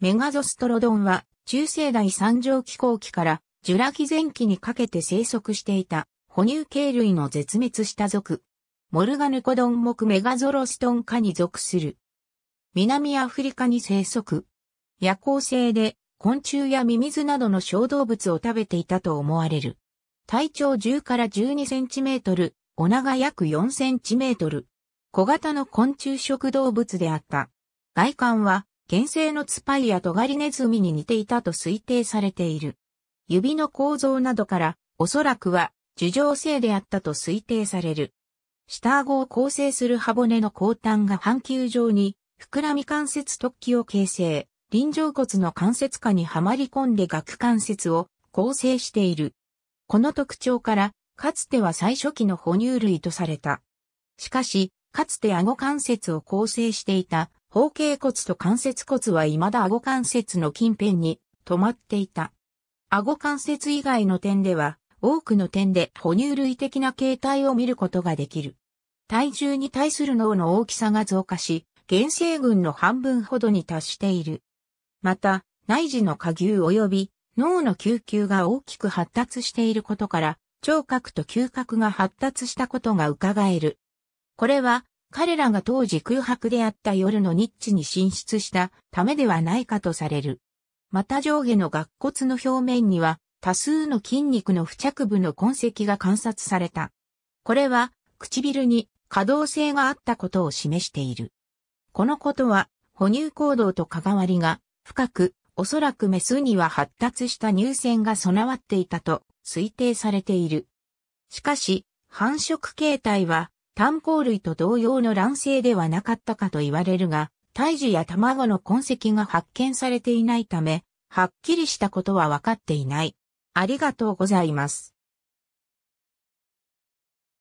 メガゾストロドンは中世代三条気候期からジュラ紀前期にかけて生息していた哺乳系類の絶滅した族。モルガヌコドン目メガゾロストン科に属する。南アフリカに生息。夜行性で昆虫やミミズなどの小動物を食べていたと思われる。体長10から12センチメートル、お長約4センチメートル。小型の昆虫食動物であった。外観は原生のツパイやトガリネズミに似ていたと推定されている。指の構造などから、おそらくは、樹状性であったと推定される。下顎を構成する歯骨の後端が半球状に、膨らみ関節突起を形成、臨場骨の関節下にはまり込んで顎関節を構成している。この特徴から、かつては最初期の哺乳類とされた。しかし、かつて顎関節を構成していた方形骨と関節骨は未だ顎関節の近辺に止まっていた。顎関節以外の点では、多くの点で哺乳類的な形態を見ることができる。体重に対する脳の大きさが増加し、原生群の半分ほどに達している。また、内耳の下牛及び脳の嗅球が大きく発達していることから、聴覚と嗅覚が発達したことが伺える。これは彼らが当時空白であった夜のニッチに進出したためではないかとされる。また上下の顎骨の表面には多数の筋肉の付着部の痕跡が観察された。これは唇に可動性があったことを示している。このことは哺乳行動と関わりが深く、おそらくメスには発達した乳腺が備わっていたと推定されている。しかし、繁殖形態は炭鉱類と同様の卵性ではなかったかと言われるが、胎児や卵の痕跡が発見されていないため、はっきりしたことは分かっていない。ありがとうございます。